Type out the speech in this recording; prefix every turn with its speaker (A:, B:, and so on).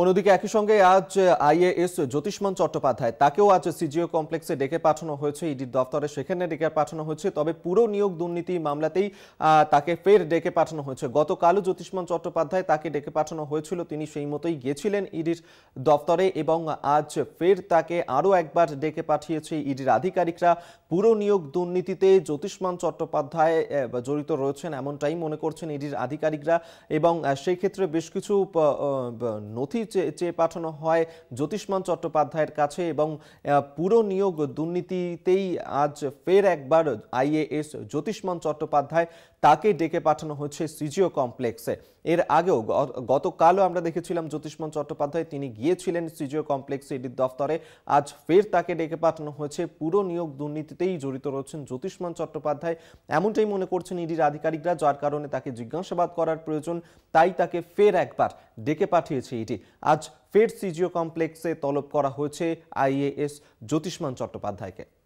A: অন্যদিকে একই সঙ্গে আজ আইএএস জ্যোতিষমান চট্টোপাধ্যায় তাকেও আজ সিজিও কমপ্লেক্সে ডেকে পাঠানো হয়েছে ইডির দপ্তরে সেখানে ডেকে পাঠানো হয়েছে তবে পুরো নিয়োগ দুর্নীতি মামলাতেই তাকে ফের ডেকে পাঠানো হয়েছে গতকালও জ্যোতিষমান চট্টোপাধ্যায় তাকে ডেকে পাঠানো হয়েছিল তিনি সেই মতোই গিয়েছিলেন ইডির দপ্তরে এবং আজ ফের তাকে আরও একবার ডেকে পাঠিয়েছে ইডির আধিকারিকরা পুরো নিয়োগ দুর্নীতিতে জ্যোতিষমান চট্টোপাধ্যায় জড়িত রয়েছেন এমনটাই মনে করছেন ইডির আধিকারিকরা এবং সেই ক্ষেত্রে বেশ কিছু নথি চিঠি চেয়ে পাঠানো হয় জ্যোতিষ্মান চট্টোপাধ্যায়ের কাছে এবং পুরো নিয়োগ দুর্নীতিতেই আজ ফের একবার আইএএস জ্যোতিষ্মান চট্টোপাধ্যায় তাকে ডেকে পাঠানো হচ্ছে সিজিও কমপ্লেক্সে এর আগেও গতকালও আমরা দেখেছিলাম জ্যোতিষ্মান চট্টোপাধ্যায় তিনি গিয়েছিলেন সিজিও কমপ্লেক্স ইডির দফতরে আজ ফের তাকে ডেকে পাঠানো হয়েছে পুরো নিয়োগ দুর্নীতিতেই জড়িত রয়েছেন জ্যোতিষ্মান চট্টোপাধ্যায় এমনটাই মনে করছেন ইডির আধিকারিকরা যার কারণে তাকে জিজ্ঞাসাবাদ করার প্রয়োজন তাই তাকে ফের একবার ডেকে পাঠিয়েছে ইডি আজ ফের সিজিও কমপ্লেক্সে তলব করা হয়েছে আইএএস জ্যোতিষ্মান চট্টোপাধ্যায়কে